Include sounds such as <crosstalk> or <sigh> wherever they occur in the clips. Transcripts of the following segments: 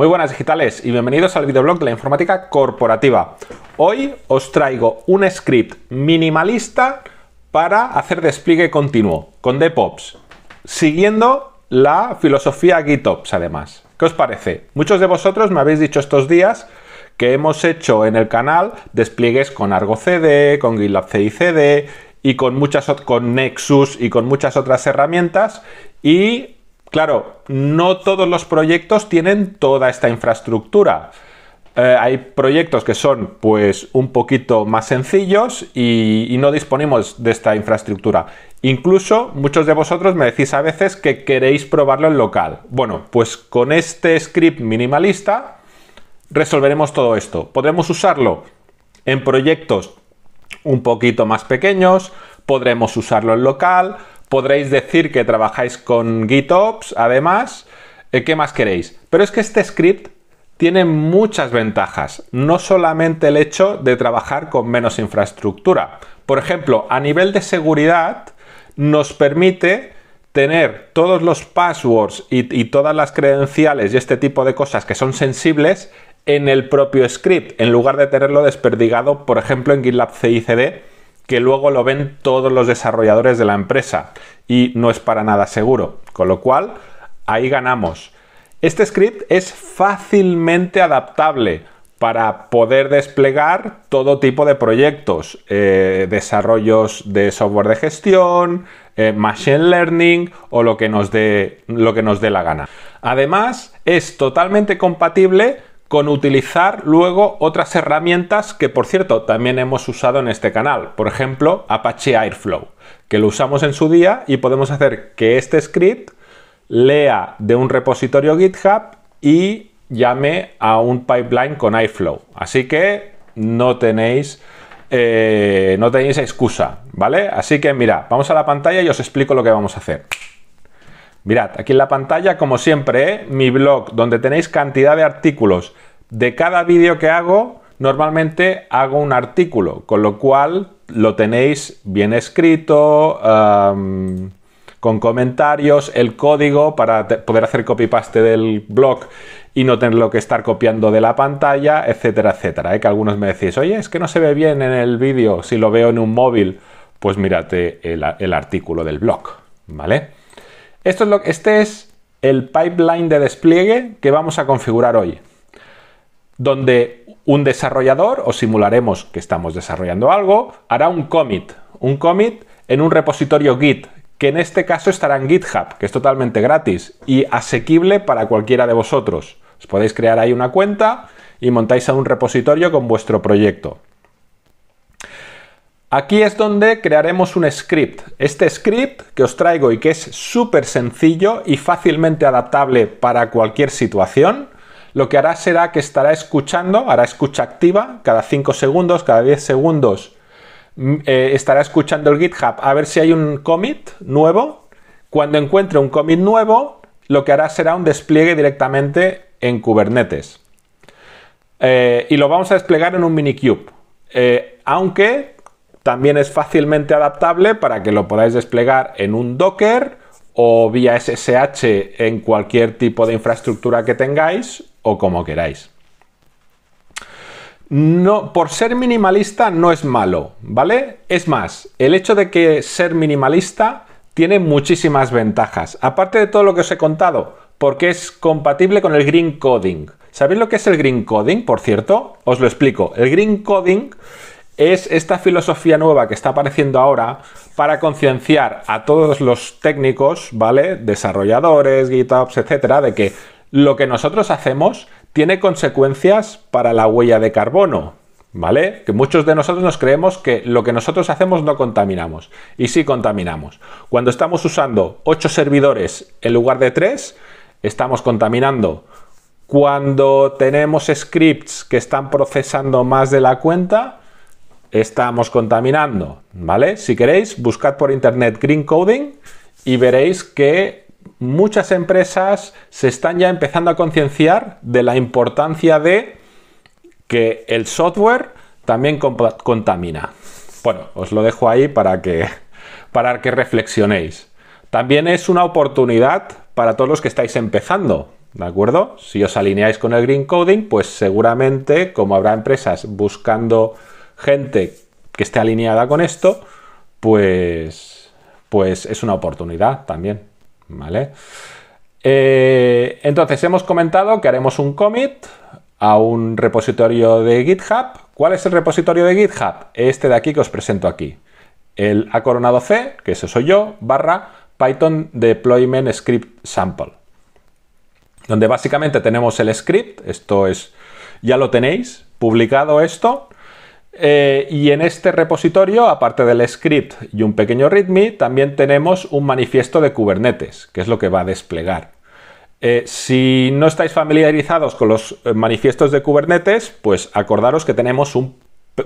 Muy buenas digitales y bienvenidos al videoblog de la informática corporativa. Hoy os traigo un script minimalista para hacer despliegue continuo con DevOps, siguiendo la filosofía GitOps además. ¿Qué os parece? Muchos de vosotros me habéis dicho estos días que hemos hecho en el canal despliegues con Argo CD, con GitLab CD y con muchas con Nexus y con muchas otras herramientas y Claro, no todos los proyectos tienen toda esta infraestructura. Eh, hay proyectos que son pues un poquito más sencillos y, y, no disponemos de esta infraestructura. Incluso muchos de vosotros me decís a veces que queréis probarlo en local. Bueno, pues con este script minimalista resolveremos todo esto. Podremos usarlo en proyectos un poquito más pequeños, podremos usarlo en local, Podréis decir que trabajáis con GitOps, además. Eh, ¿Qué más queréis? Pero es que este script tiene muchas ventajas, no solamente el hecho de trabajar con menos infraestructura. Por ejemplo, a nivel de seguridad, nos permite tener todos los passwords y, todas las credenciales y este tipo de cosas que son sensibles en el propio script, en lugar de tenerlo desperdigado, por ejemplo, en GitLab CICD, que luego lo ven todos los desarrolladores de la empresa y no es para nada seguro. Con lo cual, ahí ganamos. Este script es fácilmente adaptable para poder desplegar todo tipo de proyectos, eh, desarrollos de software de gestión, eh, machine learning o lo que, nos dé, lo que nos dé la gana. Además, es totalmente compatible con utilizar luego otras herramientas que por cierto también hemos usado en este canal, por ejemplo Apache Airflow, que lo usamos en su día y podemos hacer que este script lea de un repositorio GitHub y llame a un pipeline con Airflow. Así que no tenéis eh, no tenéis excusa, ¿vale? Así que mira, vamos a la pantalla y os explico lo que vamos a hacer. Mirad, aquí en la pantalla, como siempre, ¿eh? mi blog, donde tenéis cantidad de artículos. De cada vídeo que hago, normalmente hago un artículo, con lo cual lo tenéis bien escrito, con comentarios, el código para poder hacer copy-paste del blog y no tenerlo que estar copiando de la pantalla, etcétera, etcétera. ¿eh? Que algunos me decís, oye, es que no se ve bien en el vídeo si lo veo en un móvil. Pues mírate el, el artículo del blog, ¿vale? Esto es lo, este es el pipeline de despliegue que vamos a configurar hoy, donde un desarrollador, o simularemos que estamos desarrollando algo, hará un commit, un commit en un repositorio Git, que en este caso estará en GitHub, que es totalmente gratis y asequible para cualquiera de vosotros. Os podéis crear ahí una cuenta y montáis a un repositorio con vuestro proyecto. Aquí es donde crearemos un script. Este script que os traigo y que es súper sencillo y fácilmente adaptable para cualquier situación, lo que hará será que estará escuchando, hará escucha activa cada 5 segundos, cada 10 segundos, mm, eh, estará escuchando el GitHub a ver si hay un commit nuevo. Cuando encuentre un commit nuevo, lo que hará será un despliegue directamente en Kubernetes. Eh, y lo vamos a desplegar en un minikube. cube, eh, aunque también es fácilmente adaptable para que lo podáis desplegar en un Docker o vía SSH en cualquier tipo de infraestructura que tengáis o como queráis. No, por ser minimalista no es malo, ¿vale? Es más, el hecho de que ser minimalista tiene muchísimas ventajas. Aparte de todo lo que os he contado, porque es compatible con el green coding. ¿Sabéis lo que es el green coding, por cierto? Os lo explico. El green coding es esta filosofía nueva que está apareciendo ahora para concienciar a todos los técnicos, ¿vale? Desarrolladores, GitOps, etcétera, de que lo que nosotros hacemos tiene consecuencias para la huella de carbono, ¿vale? Que muchos de nosotros nos creemos que lo que nosotros hacemos no contaminamos. Y sí contaminamos. Cuando estamos usando 8 servidores en lugar de 3, estamos contaminando. Cuando tenemos scripts que están procesando más de la cuenta, estamos contaminando, ¿vale? Si queréis, buscad por internet green coding y veréis que muchas empresas se están ya empezando a concienciar de la importancia de que el software también contamina. Bueno, os lo dejo ahí para que, <laughs> para que reflexionéis. También es una oportunidad para todos los que estáis empezando, ¿de acuerdo? Si os alineáis con el green coding, pues seguramente, como habrá empresas buscando gente que esté alineada con esto, pues, pues es una oportunidad también, ¿vale? Eh, entonces hemos comentado que haremos un commit a un repositorio de GitHub. ¿Cuál es el repositorio de GitHub? Este de aquí que os presento aquí. El A coronado C, que ese soy yo, barra Python Deployment Script Sample. Donde básicamente tenemos el script, esto es, ya lo tenéis, publicado esto, eh, y en este repositorio, aparte del script y un pequeño README, también tenemos un manifiesto de Kubernetes, que es lo que va a desplegar. Eh, si no estáis familiarizados con los eh, manifiestos de Kubernetes, pues acordaros que tenemos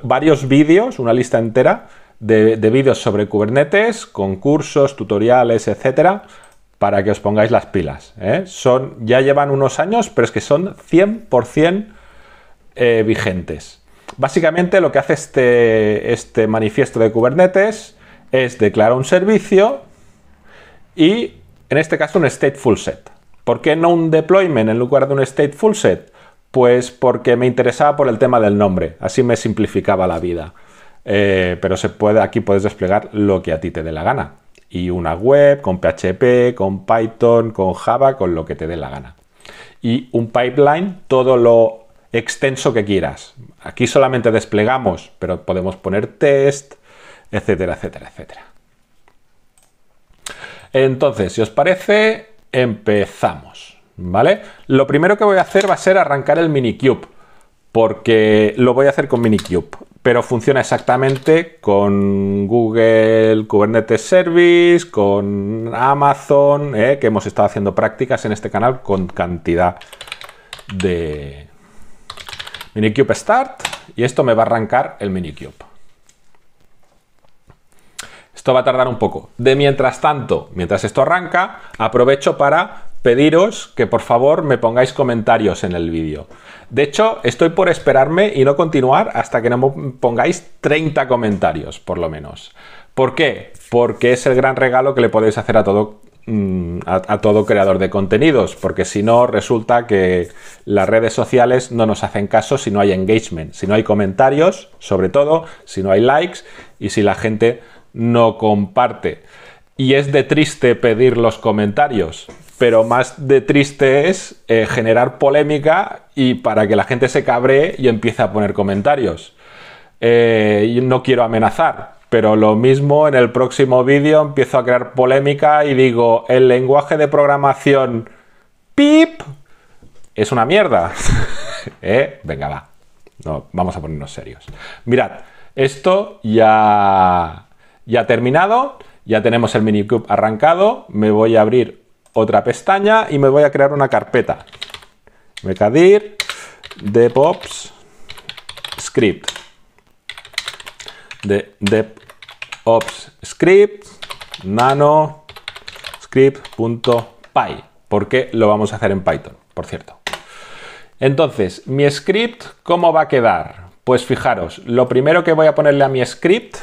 varios vídeos, una lista entera de, vídeos sobre Kubernetes, con cursos, tutoriales, etcétera, para que os pongáis las pilas. Son, ya llevan unos años, pero es que son 100% vigentes. Básicamente lo que hace este, este manifiesto de Kubernetes es declarar un servicio y en este caso un statefulset. set. ¿Por qué no un deployment en lugar de un statefulset? set? Pues porque me interesaba por el tema del nombre, así me simplificaba la vida. Eh, pero se puede, aquí puedes desplegar lo que a ti te dé la gana. Y una web con PHP, con Python, con Java, con lo que te dé la gana. Y un pipeline, todo lo extenso que quieras. Aquí solamente desplegamos, pero podemos poner test, etcétera, etcétera, etcétera. Entonces, si os parece, empezamos, ¿vale? Lo primero que voy a hacer va a ser arrancar el Minikube, porque lo voy a hacer con Minikube, pero funciona exactamente con Google Kubernetes Service, con Amazon, ¿eh? que hemos estado haciendo prácticas en este canal con cantidad de, Minikube Start y esto me va a arrancar el Minikube. Esto va a tardar un poco. De mientras tanto, mientras esto arranca, aprovecho para pediros que por favor me pongáis comentarios en el vídeo. De hecho, estoy por esperarme y no continuar hasta que no pongáis 30 comentarios, por lo menos. ¿Por qué? Porque es el gran regalo que le podéis hacer a, todo, Mm, a, todo creador de contenidos, porque si no, resulta que las redes sociales no nos hacen caso si no hay engagement, si no hay comentarios, sobre todo, si no hay likes y si la gente no comparte. Y es de triste pedir los comentarios, pero más de triste es eh, generar polémica y para que la gente se cabree y empiece a poner comentarios. Eh, no quiero amenazar, pero lo mismo en el próximo vídeo empiezo a crear polémica y digo, el lenguaje de programación pip es una mierda. <laughs> ¿Eh? Venga, va. No, vamos a ponernos serios. Mirad, esto ya, ya ha terminado, ya tenemos el minicube arrancado, me voy a abrir otra pestaña y me voy a crear una carpeta. Mecadir pops Script de ops script nano script.py, porque lo vamos a hacer en Python, por cierto. Entonces, mi script, ¿cómo va a quedar? Pues fijaros, lo primero que voy a ponerle a mi script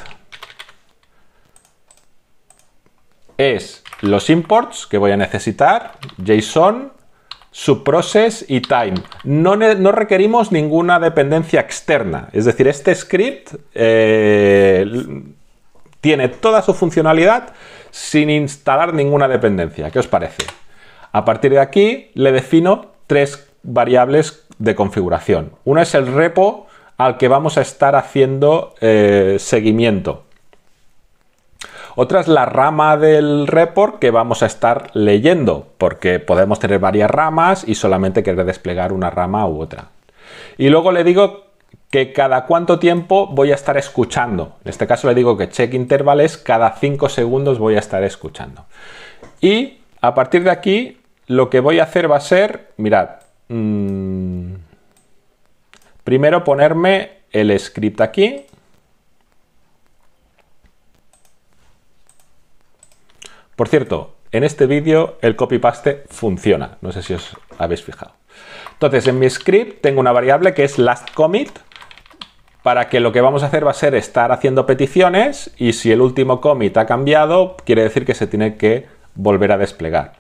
es los imports que voy a necesitar, JSON, subprocess y time. No, requerimos ninguna dependencia externa. Es decir, este script eh, tiene toda su funcionalidad sin instalar ninguna dependencia. ¿Qué os parece? A partir de aquí le defino tres variables de configuración. Una es el repo al que vamos a estar haciendo eh, seguimiento. Otra es la rama del report que vamos a estar leyendo, porque podemos tener varias ramas y solamente querer desplegar una rama u otra. Y luego le digo que cada cuánto tiempo voy a estar escuchando. En este caso le digo que check intervales, cada 5 segundos voy a estar escuchando. Y a partir de aquí lo que voy a hacer va a ser, mirad, mm, primero ponerme el script aquí. Por cierto, en este vídeo el copy-paste funciona, no sé si os habéis fijado. Entonces, en mi script tengo una variable que es last commit para que lo que vamos a hacer va a ser estar haciendo peticiones y si el último commit ha cambiado, quiere decir que se tiene que volver a desplegar.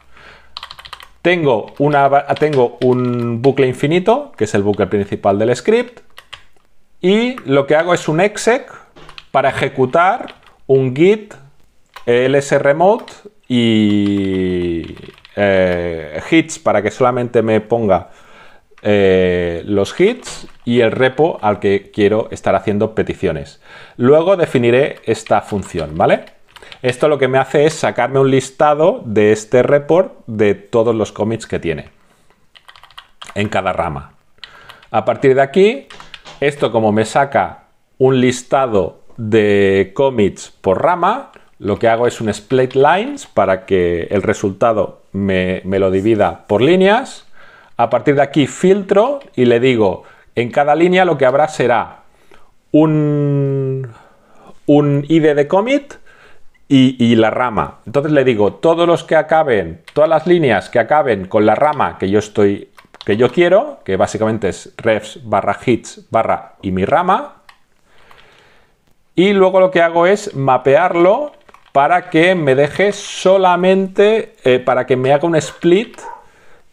Tengo, un bucle infinito, que es el bucle principal del script, y lo que hago es un exec para ejecutar un git eh, ls remote y eh, hits para que solamente me ponga eh, los hits y el repo al que quiero estar haciendo peticiones. Luego definiré esta función, ¿vale? Esto lo que me hace es sacarme un listado de este report de todos los commits que tiene en cada rama. A partir de aquí, esto como me saca un listado de commits por rama, lo que hago es un split lines para que el resultado me lo divida por líneas a partir de aquí filtro y le digo, en cada línea lo que habrá será un, ID de commit y, la rama. Entonces le digo, todos los que acaben, todas las líneas que acaben con la rama que yo estoy, que yo quiero, que básicamente es refs barra hits barra y mi rama. Y luego lo que hago es mapearlo para que me deje solamente, eh, para que me haga un split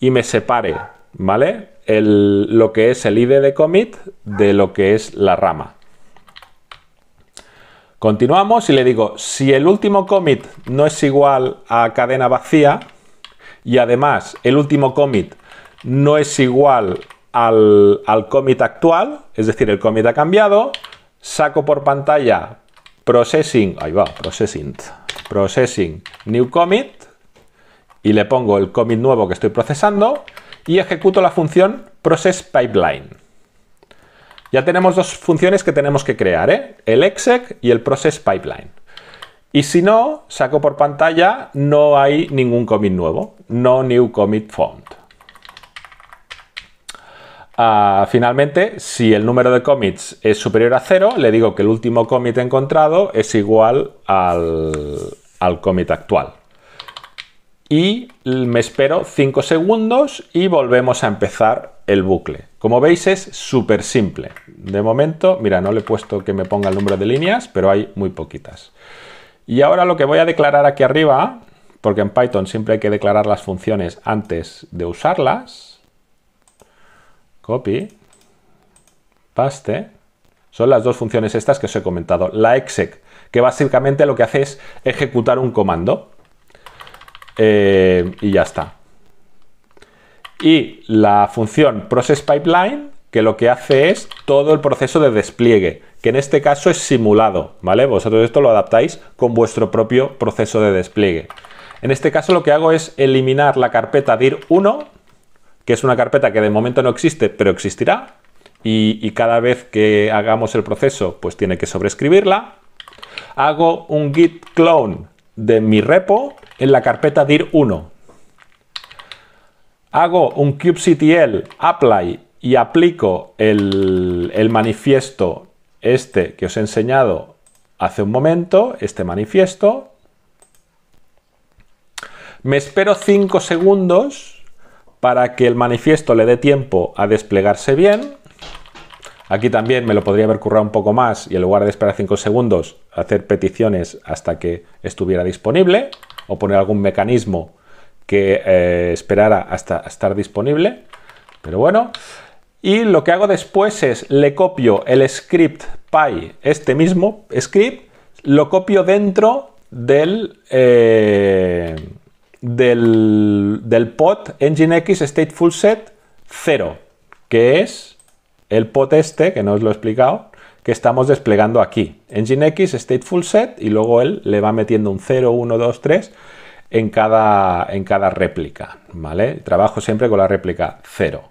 y me separe. ¿vale? El, lo que es el ID de commit de lo que es la rama. Continuamos y le digo, si el último commit no es igual a cadena vacía y además el último commit no es igual al, commit actual, es decir, el commit ha cambiado, saco por pantalla processing, processing, processing new commit y le pongo el commit nuevo que estoy procesando y ejecuto la función process pipeline. Ya tenemos dos funciones que tenemos que crear, ¿eh? el exec y el process pipeline. Y si no, saco por pantalla, no hay ningún commit nuevo, no new commit found. Ah, finalmente, si el número de commits es superior a cero, le digo que el último commit encontrado es igual al, al commit actual y me espero 5 segundos y volvemos a empezar el bucle. Como veis es súper simple. De momento, mira, no le he puesto que me ponga el número de líneas, pero hay muy poquitas. Y ahora lo que voy a declarar aquí arriba, porque en Python siempre hay que declarar las funciones antes de usarlas, copy, paste, son las dos funciones estas que os he comentado. La exec, que básicamente lo que hace es ejecutar un comando. Eh, y ya está. Y la función process pipeline, que lo que hace es todo el proceso de despliegue, que en este caso es simulado, ¿vale? Vosotros esto lo adaptáis con vuestro propio proceso de despliegue. En este caso lo que hago es eliminar la carpeta dir1, que es una carpeta que de momento no existe, pero existirá, y, y, cada vez que hagamos el proceso, pues tiene que sobrescribirla. Hago un git clone de mi repo, en la carpeta dir1. Hago un kubectl apply y aplico el, el manifiesto este que os he enseñado hace un momento, este manifiesto. Me espero 5 segundos para que el manifiesto le dé tiempo a desplegarse bien. Aquí también me lo podría haber currado un poco más y en lugar de esperar 5 segundos, hacer peticiones hasta que estuviera disponible o poner algún mecanismo que eh, esperara hasta estar disponible. Pero bueno, y lo que hago después es le copio el script py, este mismo script, lo copio dentro del, eh, del, del pod nginx stateful set 0, que es el pod este, que no os lo he explicado, que estamos desplegando aquí. engine-x stateful set, y luego él le va metiendo un 0, 1, 2, 3 en cada, en cada réplica, ¿vale? Trabajo siempre con la réplica 0.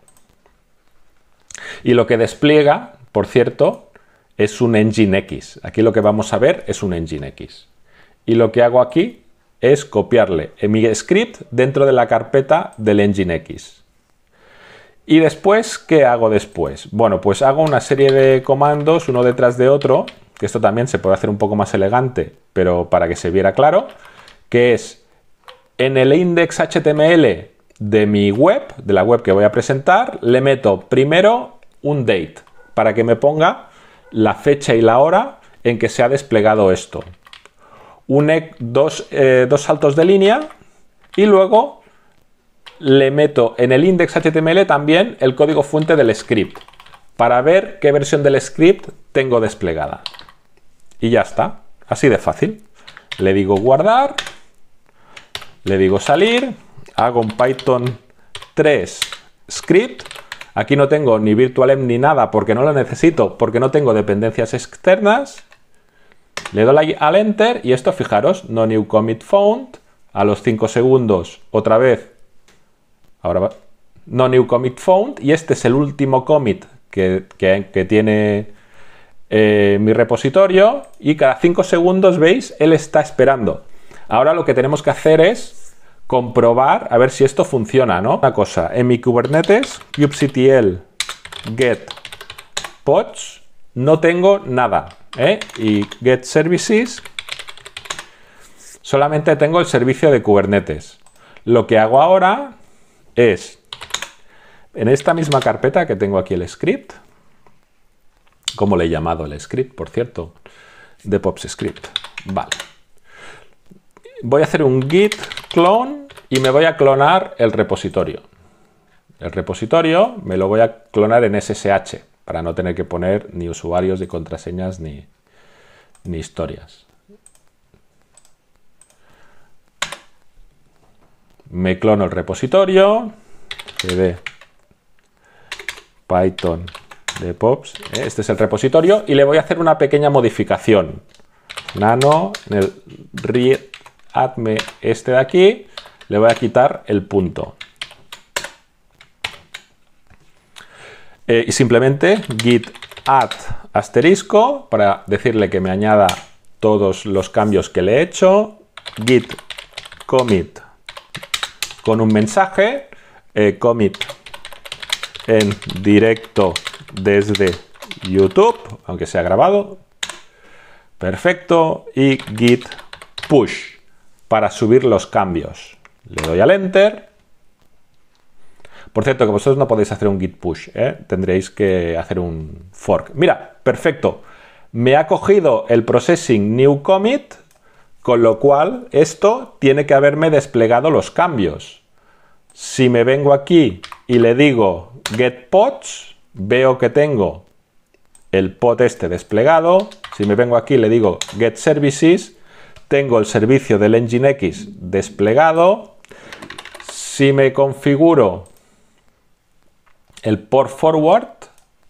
Y lo que despliega, por cierto, es un engine-x Aquí lo que vamos a ver es un engine-x Y lo que hago aquí es copiarle en mi script dentro de la carpeta del engine-x ¿Y después qué hago después? Bueno, pues hago una serie de comandos uno detrás de otro, que esto también se puede hacer un poco más elegante, pero para que se viera claro, que es en el index HTML de mi web, de la web que voy a presentar, le meto primero un date para que me ponga la fecha y la hora en que se ha desplegado esto. Un, dos, eh, dos saltos de línea y luego le meto en el index HTML también el código fuente del script para ver qué versión del script tengo desplegada. Y ya está, así de fácil. Le digo guardar, le digo salir, hago un Python 3 script. Aquí no tengo ni virtualenv ni nada porque no lo necesito, porque no tengo dependencias externas. Le doy al enter y esto, fijaros, no new commit found. A los 5 segundos, otra vez Ahora va. No New Commit Found. Y este es el último commit que, tiene eh, mi repositorio. Y cada 5 segundos, veis, él está esperando. Ahora lo que tenemos que hacer es comprobar a ver si esto funciona, ¿no? Una cosa, en mi Kubernetes, kubectl get pods, no tengo nada. ¿eh? Y get services, solamente tengo el servicio de Kubernetes. Lo que hago ahora es en esta misma carpeta que tengo aquí el script, como le he llamado el script, por cierto, de Pops Script. Vale. Voy a hacer un git clone y me voy a clonar el repositorio. El repositorio me lo voy a clonar en SSH para no tener que poner ni usuarios, ni contraseñas, ni historias. me clono el repositorio, de python de pops, ¿eh? este es el repositorio, y le voy a hacer una pequeña modificación. Nano, en el readme este de aquí, le voy a quitar el punto. Eh, y simplemente git add asterisco para decirle que me añada todos los cambios que le he hecho, git commit con un mensaje eh, commit en directo desde YouTube, aunque sea grabado. Perfecto. Y git push para subir los cambios. Le doy al enter. Por cierto, que vosotros no podéis hacer un git push, ¿eh? tendréis que hacer un fork. Mira, perfecto. Me ha cogido el processing new commit con lo cual, esto tiene que haberme desplegado los cambios. Si me vengo aquí y le digo get pods, veo que tengo el pod este desplegado. Si me vengo aquí y le digo get services, tengo el servicio del X desplegado. Si me configuro el port forward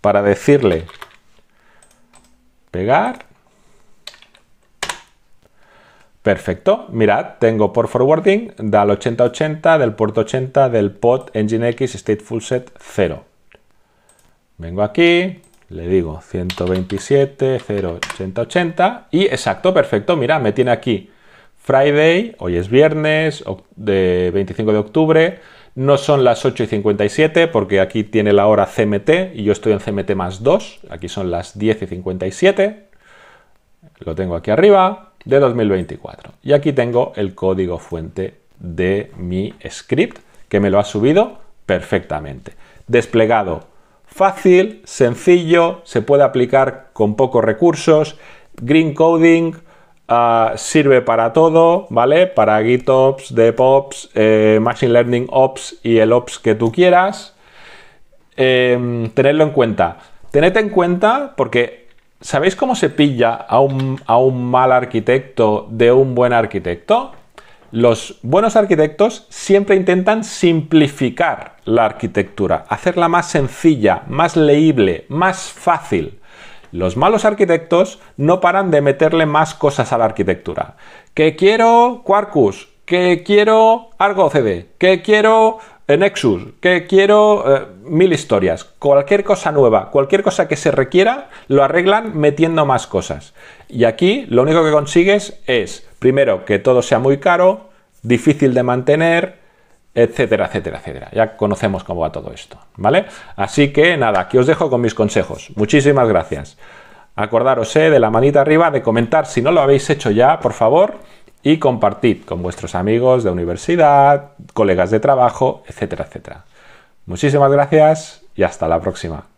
para decirle pegar, Perfecto, mirad, tengo por forwarding DAL 8080 del puerto 80 del pod Nginx Stateful Set 0. Vengo aquí, le digo 127 0 y exacto, perfecto, mira, me tiene aquí Friday, hoy es viernes de 25 de octubre, no son las 8 y 57 porque aquí tiene la hora CMT y yo estoy en CMT más 2, aquí son las 10 y 57, lo tengo aquí arriba, de 2024. Y aquí tengo el código fuente de mi script que me lo ha subido perfectamente. Desplegado fácil, sencillo, se puede aplicar con pocos recursos. Green coding ah, sirve para todo, ¿vale? Para GitOps, DevOps, eh, Machine Learning Ops y el Ops que tú quieras. Em, tenerlo en cuenta. Tened en cuenta porque ¿Sabéis cómo se pilla a un, mal arquitecto de un buen arquitecto? Los buenos arquitectos siempre intentan simplificar la arquitectura, hacerla más sencilla, más leíble, más fácil. Los malos arquitectos no paran de meterle más cosas a la arquitectura. ¿Qué quiero Quarkus, que quiero algo CD, que quiero eh, Nexus, que quiero eh, mil historias, cualquier cosa nueva, cualquier cosa que se requiera, lo arreglan metiendo más cosas. Y aquí lo único que consigues es, primero, que todo sea muy caro, difícil de mantener, etcétera, etcétera, etcétera. Ya conocemos cómo va todo esto, ¿vale? Así que nada, aquí os dejo con mis consejos. Muchísimas gracias. Acordaros eh, de la manita arriba, de comentar si no lo habéis hecho ya, por favor y compartid con vuestros amigos de universidad, colegas de trabajo, etcétera, etcétera. Muchísimas gracias y hasta la próxima.